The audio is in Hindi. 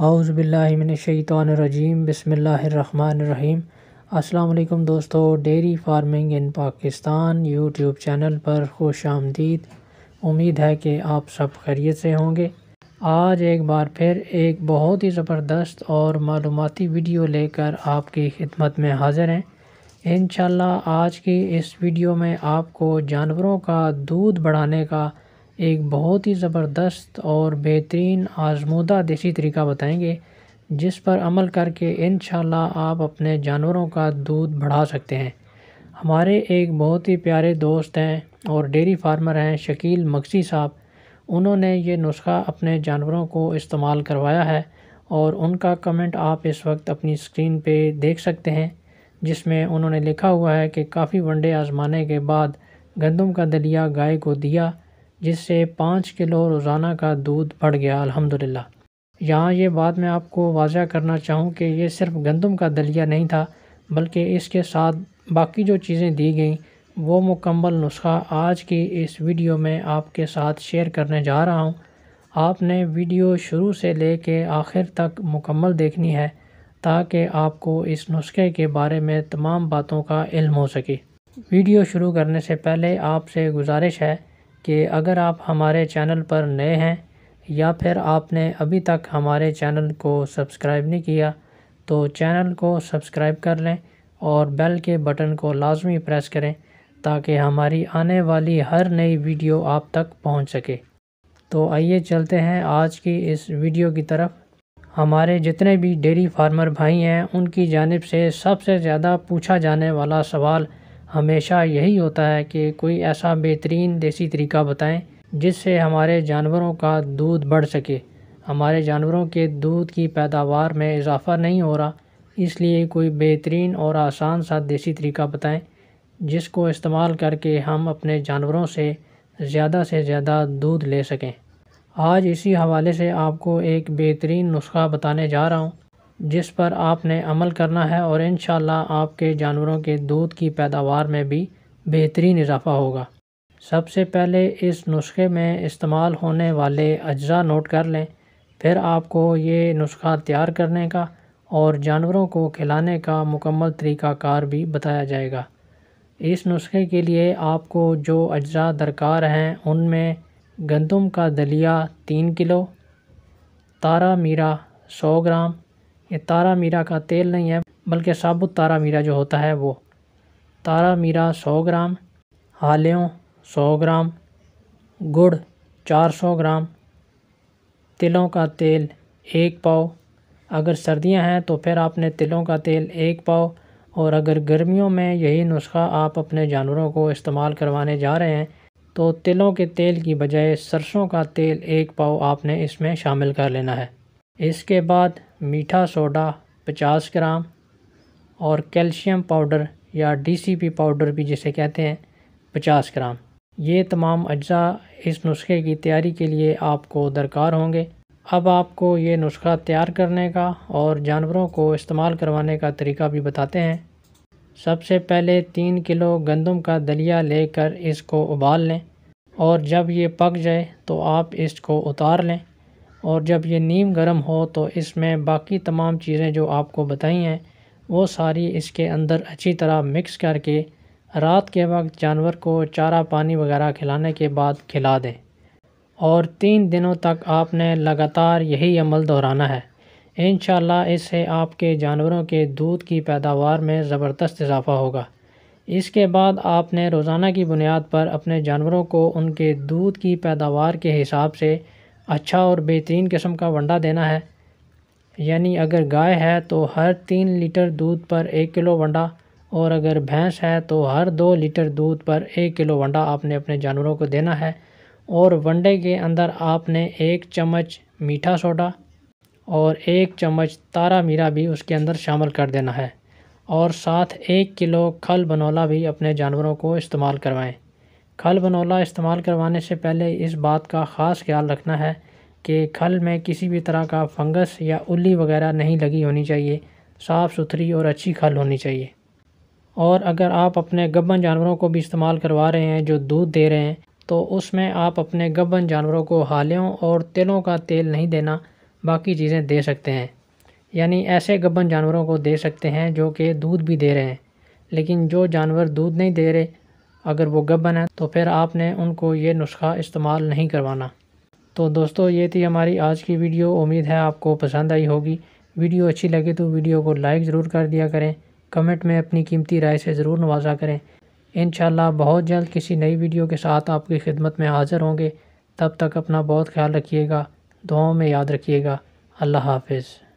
हाउसबिल्लिमिनशैतरजीम बसमीम अल्लाम दोस्तों dairy farming in Pakistan YouTube channel पर खुश आमदीद उम्मीद है कि आप सब खैरियत से होंगे आज एक बार फिर एक बहुत ही ज़बरदस्त और मालूमती वीडियो लेकर आपकी खिदमत में हाज़िर हैं इन आज की इस वीडियो में आपको जानवरों का दूध बढ़ाने का एक बहुत ही ज़बरदस्त और बेहतरीन आजमूदा देसी तरीका बताएंगे जिस पर अमल करके इन आप अपने जानवरों का दूध बढ़ा सकते हैं हमारे एक बहुत ही प्यारे दोस्त हैं और डेरी फार्मर हैं शकील मक्सी साहब उन्होंने ये नुस्खा अपने जानवरों को इस्तेमाल करवाया है और उनका कमेंट आप इस वक्त अपनी स्क्रीन पे देख सकते हैं जिसमें उन्होंने लिखा हुआ है कि काफ़ी वनडे आजमाने के बाद गंदम का दलिया गाय को दिया जिससे पाँच किलो रोज़ाना का दूध बढ़ गया अलहमदिल्ला यहाँ ये बात मैं आपको वाजा करना चाहूँ कि ये सिर्फ गंदम का दलिया नहीं था बल्कि इसके साथ बाकी जो चीज़ें दी गई वो मुकम्मल नुस्खा आज की इस वीडियो में आपके साथ शेयर करने जा रहा हूँ आपने वीडियो शुरू से ले कर आखिर तक मुकम्मल देखनी है ताकि आपको इस नुस्खे के बारे में तमाम बातों का इल्म हो सके वीडियो शुरू करने से पहले आपसे गुजारिश है कि अगर आप हमारे चैनल पर नए हैं या फिर आपने अभी तक हमारे चैनल को सब्सक्राइब नहीं किया तो चैनल को सब्सक्राइब कर लें और बेल के बटन को लाजमी प्रेस करें ताकि हमारी आने वाली हर नई वीडियो आप तक पहुंच सके तो आइए चलते हैं आज की इस वीडियो की तरफ हमारे जितने भी डेयरी फार्मर भाई हैं उनकी जानब से सबसे ज़्यादा पूछा जाने वाला सवाल हमेशा यही होता है कि कोई ऐसा बेहतरीन देसी तरीका बताएं जिससे हमारे जानवरों का दूध बढ़ सके हमारे जानवरों के दूध की पैदावार में इजाफ़ा नहीं हो रहा इसलिए कोई बेहतरीन और आसान सा देसी तरीका बताएं जिसको इस्तेमाल करके हम अपने जानवरों से ज़्यादा से ज़्यादा दूध ले सकें आज इसी हवाले से आपको एक बेहतरीन नुस्खा बताने जा रहा हूँ जिस पर आपने अमल करना है और इन आपके जानवरों के दूध की पैदावार में भी बेहतरीन इजाफ़ा होगा सबसे पहले इस नुस्खे में इस्तेमाल होने वाले अज्जा नोट कर लें फिर आपको ये नुस्खा तैयार करने का और जानवरों को खिलाने का मुकम्मल तरीक़ाकार भी बताया जाएगा इस नुस्खे के लिए आपको जो अज्जा दरकार हैं उनमें गंदम का दलिया तीन किलो तारा मीरा सौ ग्राम ये तारा मीरा का तेल नहीं है बल्कि साबुत तारा मीरा जो होता है वो तारा मीरा सौ ग्राम हालियों सौ ग्राम गुड़ चार सौ ग्राम तिलों का तेल एक पाव अगर सर्दियां हैं तो फिर आपने तिलों का तेल एक पाव और अगर गर्मियों में यही नुस्खा आप अपने जानवरों को इस्तेमाल करवाने जा रहे हैं तो तिलों के तेल की बजाय सरसों का तेल एक पाव आपने इसमें शामिल कर लेना है इसके बाद मीठा सोडा पचास ग्राम और कैल्शियम पाउडर या डीसीपी पाउडर भी जिसे कहते हैं पचास ग्राम ये तमाम अज्जा इस नुस्खे की तैयारी के लिए आपको दरकार होंगे अब आपको ये नुस्खा तैयार करने का और जानवरों को इस्तेमाल करवाने का तरीका भी बताते हैं सबसे पहले तीन किलो गंदम का दलिया लेकर इसको उबाल लें और जब ये पक जाए तो आप इसको उतार लें और जब ये नीम गर्म हो तो इसमें बाकी तमाम चीज़ें जो आपको बताई हैं वो सारी इसके अंदर अच्छी तरह मिक्स करके रात के वक्त जानवर को चारा पानी वगैरह खिलाने के बाद खिला दें और तीन दिनों तक आपने लगातार यही अमल दोहराना है इन इससे आपके जानवरों के दूध की पैदावार में ज़बरदस्त इजाफ़ा होगा इसके बाद आपने रोज़ाना की बुनियाद पर अपने जानवरों को उनके दूध की पैदावार के हिसाब से अच्छा और बेहतरीन किस्म का वंडा देना है यानी अगर गाय है तो हर तीन लीटर दूध पर एक किलो वंडा और अगर भैंस है तो हर दो लीटर दूध पर एक किलो वंडा आपने अपने जानवरों को देना है और वंडे के अंदर आपने एक चम्मच मीठा सोडा और एक चम्मच तारा मीरा भी उसके अंदर शामिल कर देना है और साथ एक किलो खल बनौला भी अपने जानवरों को इस्तेमाल करवाएं खल बनौला इस्तेमाल करवाने से पहले इस बात का ख़ास ख्याल रखना है कि खल में किसी भी तरह का फंगस या उल्ली वगैरह नहीं लगी होनी चाहिए साफ़ सुथरी और अच्छी खल होनी चाहिए और अगर आप अपने गबन जानवरों को भी इस्तेमाल करवा रहे हैं जो दूध दे रहे हैं तो उसमें आप अपने गबन जानवरों को हालियों और तेलों का तेल नहीं देना बाकी चीज़ें दे सकते हैं यानी ऐसे गबन जानवरों को दे सकते हैं जो कि दूध भी दे रहे हैं लेकिन जो जानवर दूध नहीं दे रहे अगर वो गबन है तो फिर आपने उनको ये नुस्खा इस्तेमाल नहीं करवाना तो दोस्तों ये थी हमारी आज की वीडियो उम्मीद है आपको पसंद आई होगी वीडियो अच्छी लगे तो वीडियो को लाइक ज़रूर कर दिया करें कमेंट में अपनी कीमती राय से ज़रूर नवाजा करें इन बहुत जल्द किसी नई वीडियो के साथ आपकी खिदमत में हाज़िर होंगे तब तक अपना बहुत ख्याल रखिएगा दुआओं में याद रखिएगा अल्लाह हाफिज़